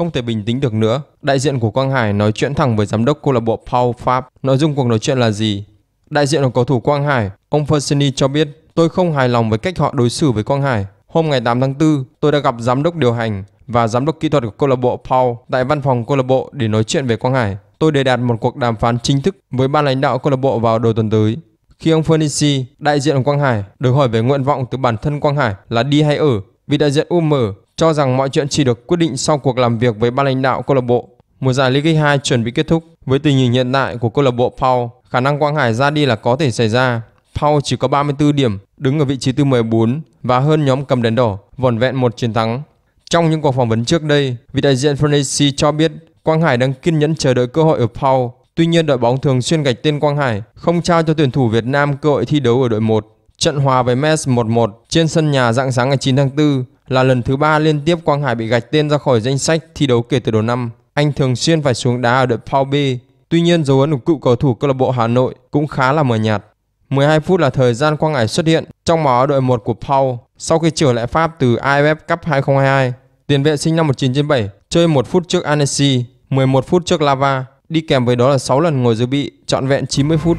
Không thể bình tĩnh được nữa, đại diện của Quang Hải nói chuyện thẳng với giám đốc câu lạc bộ Paul Pháp. Nội dung cuộc nói chuyện là gì? Đại diện của cầu thủ Quang Hải, ông Fersini cho biết, tôi không hài lòng với cách họ đối xử với Quang Hải. Hôm ngày 8 tháng 4, tôi đã gặp giám đốc điều hành và giám đốc kỹ thuật của câu lạc bộ Paul tại văn phòng câu lạc bộ để nói chuyện về Quang Hải. Tôi đề đạt một cuộc đàm phán chính thức với ban lãnh đạo câu lạc bộ vào đầu tuần tới. Khi ông Fenici, đại diện của Quang Hải, được hỏi về nguyện vọng từ bản thân Quang Hải là đi hay ở, vì đại diện UM cho rằng mọi chuyện chỉ được quyết định sau cuộc làm việc với ban lãnh đạo câu lạc bộ. Mùa giải League 2 chuẩn bị kết thúc với tình hình hiện tại của câu lạc bộ Paul, khả năng Quang Hải ra đi là có thể xảy ra. Paul chỉ có 34 điểm, đứng ở vị trí thứ 14 và hơn nhóm cầm đèn đỏ, vỏn vẹn một chiến thắng. Trong những cuộc phỏng vấn trước đây, vị đại diện Fernandesi cho biết Quang Hải đang kiên nhẫn chờ đợi cơ hội ở Paul. Tuy nhiên đội bóng thường xuyên gạch tên Quang Hải, không trao cho tuyển thủ Việt Nam cơ hội thi đấu ở đội 1. Trận hòa với Mes 1-1 trên sân nhà dạng sáng ngày 9 tháng 4 là lần thứ ba liên tiếp Quang Hải bị gạch tên ra khỏi danh sách thi đấu kể từ đầu năm. Anh thường xuyên phải xuống đá ở đội Pau B. Tuy nhiên dấu ấn của cựu cầu thủ câu lạc bộ Hà Nội cũng khá là mờ nhạt. 12 phút là thời gian Quang Hải xuất hiện trong màu áo đội 1 của Pau sau khi trở lại Pháp từ AFF Cup 2022. Tiền vệ sinh năm 1997 chơi 1 phút trước Annecy, 11 phút trước Lava, đi kèm với đó là 6 lần ngồi dự bị, trọn vẹn 90 phút.